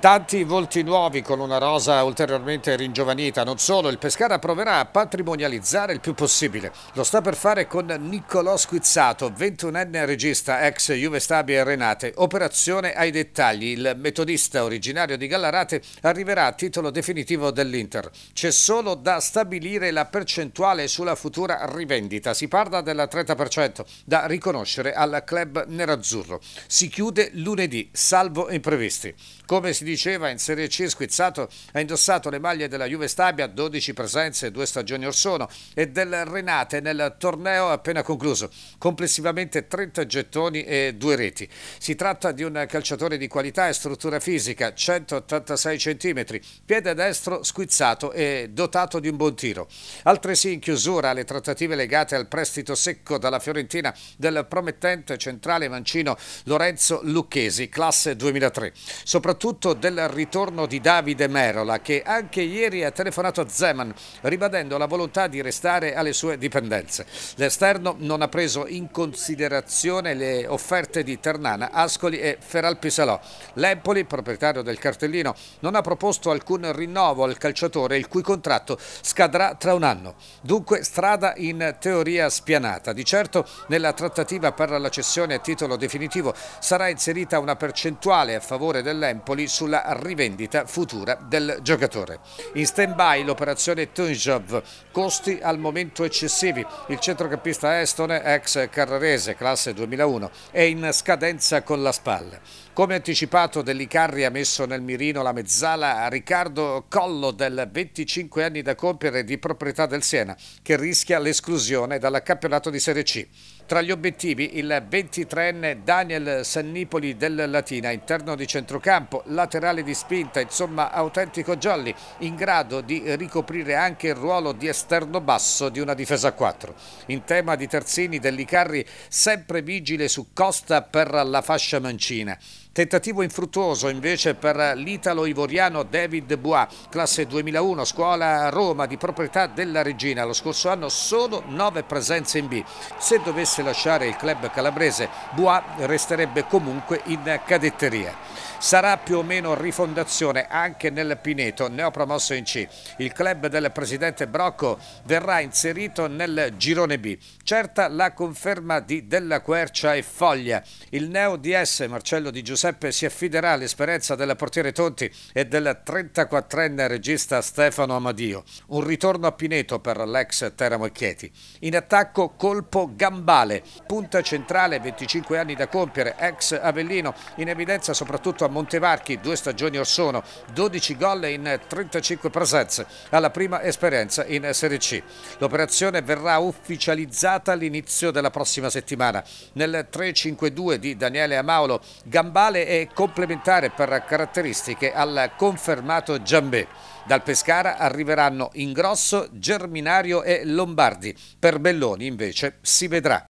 Tanti volti nuovi con una rosa ulteriormente ringiovanita, non solo, il Pescara proverà a patrimonializzare il più possibile. Lo sta per fare con Niccolò Squizzato, 21enne regista, ex Juve Stabia e Renate. Operazione ai dettagli, il metodista originario di Gallarate arriverà a titolo definitivo dell'Inter. C'è solo da stabilire la percentuale sulla futura rivendita, si parla del 30%, da riconoscere al club nerazzurro. Si chiude lunedì, salvo imprevisti. Come si diceva in Serie C Squizzato ha indossato le maglie della Juve Stabia 12 presenze due stagioni or sono e del Renate nel torneo appena concluso complessivamente 30 gettoni e due reti si tratta di un calciatore di qualità e struttura fisica 186 cm piede destro squizzato e dotato di un buon tiro altresì in chiusura le trattative legate al prestito secco dalla Fiorentina del promettente centrale mancino Lorenzo Lucchesi classe 2003 soprattutto del ritorno di Davide Merola che anche ieri ha telefonato a Zeman ribadendo la volontà di restare alle sue dipendenze. L'esterno non ha preso in considerazione le offerte di Ternana, Ascoli e Feralpisalò. L'Empoli, proprietario del cartellino, non ha proposto alcun rinnovo al calciatore il cui contratto scadrà tra un anno. Dunque strada in teoria spianata. Di certo nella trattativa per la cessione a titolo definitivo sarà inserita una percentuale a favore dell'Empoli sulla sulla rivendita futura del giocatore. In stand-by l'operazione Tunjov, costi al momento eccessivi. Il centrocampista estone, ex carrarese, classe 2001, è in scadenza con la spalla. Come anticipato dell'Icarri ha messo nel mirino la mezzala a Riccardo Collo del 25 anni da compiere di proprietà del Siena che rischia l'esclusione dal campionato di Serie C. Tra gli obiettivi il 23enne Daniel Sannipoli del Latina, interno di centrocampo, laterale di spinta, insomma autentico Jolly, in grado di ricoprire anche il ruolo di esterno basso di una difesa a 4. In tema di terzini Dellicarri sempre vigile su Costa per la fascia mancina. Tentativo infruttuoso invece per l'italo-ivoriano David Bois, classe 2001, scuola Roma di proprietà della Regina. Lo scorso anno solo 9 presenze in B. Se dovesse lasciare il club calabrese, Bois resterebbe comunque in cadetteria. Sarà più o meno rifondazione anche nel Pineto, neopromosso in C. Il club del presidente Brocco verrà inserito nel girone B. Certa la conferma di Della Quercia e Foglia. Il neo DS Marcello Di Giuseppe Seppe si affiderà all'esperienza del portiere Tonti e del 34enne regista Stefano Amadio. Un ritorno a Pineto per l'ex Teramo e Chieti. In attacco colpo gambale, punta centrale, 25 anni da compiere, ex Avellino, in evidenza soprattutto a Montevarchi, due stagioni or sono, 12 gol in 35 presenze, alla prima esperienza in Serie C. L'operazione verrà ufficializzata all'inizio della prossima settimana. Nel 3-5-2 di Daniele Amaulo, Gambale eccezionale e complementare per caratteristiche al confermato Giambè. Dal Pescara arriveranno Ingrosso, Germinario e Lombardi. Per Belloni invece si vedrà.